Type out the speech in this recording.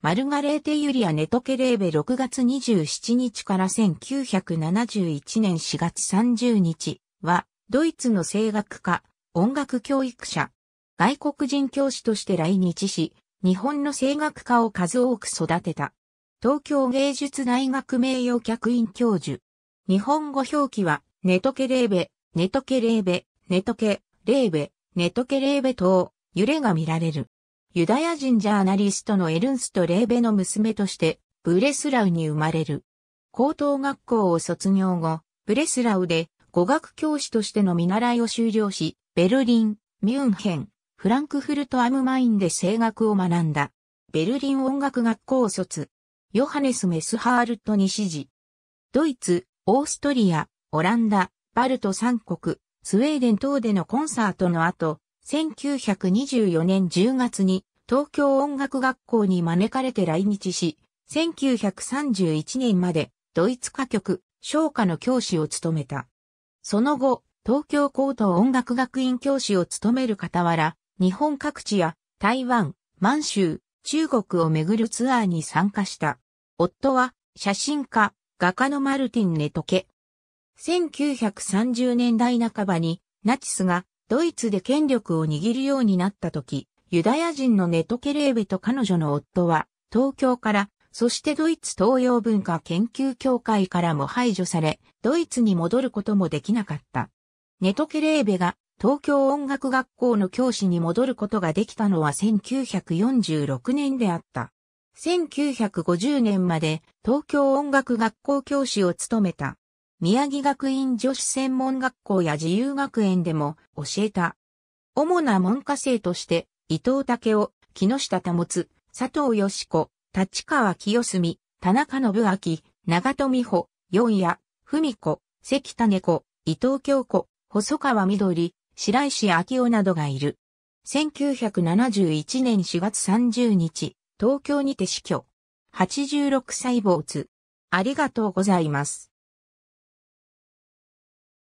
マルガレーテ・ユリア・ネトケレーベ6月27日から1971年4月30日は、ドイツの声楽家、音楽教育者、外国人教師として来日し、日本の声楽家を数多く育てた。東京芸術大学名誉客員教授。日本語表記は、ネトケレーベ、ネトケレーベ、ネトケ、レーベ、ネトケレーベ等、揺れが見られる。ユダヤ人ジャーナリストのエルンスト・レーベの娘として、ブレスラウに生まれる。高等学校を卒業後、ブレスラウで語学教師としての見習いを修了し、ベルリン、ミュンヘン、フランクフルト・アムマインで声楽を学んだ。ベルリン音楽学校を卒。ヨハネス・メスハールトに指示。ドイツ、オーストリア、オランダ、バルト三国、スウェーデン等でのコンサートの後、1924年10月に東京音楽学校に招かれて来日し、1931年までドイツ歌曲、唱歌の教師を務めた。その後、東京高等音楽学院教師を務める傍ら、日本各地や台湾、満州、中国を巡るツアーに参加した。夫は写真家、画家のマルティン・ネトケ。1930年代半ばにナチスがドイツで権力を握るようになった時、ユダヤ人のネトケレーベと彼女の夫は、東京から、そしてドイツ東洋文化研究協会からも排除され、ドイツに戻ることもできなかった。ネトケレーベが東京音楽学校の教師に戻ることができたのは1946年であった。1950年まで東京音楽学校教師を務めた。宮城学院女子専門学校や自由学園でも教えた。主な門下生として、伊藤武夫、木下保つ、佐藤義子、立川清澄、田中信明、長戸美穂、四谷、文子、関種子、伊藤京子、細川緑、白石昭夫などがいる。1971年4月30日、東京にて死去。86歳没。ありがとうございます。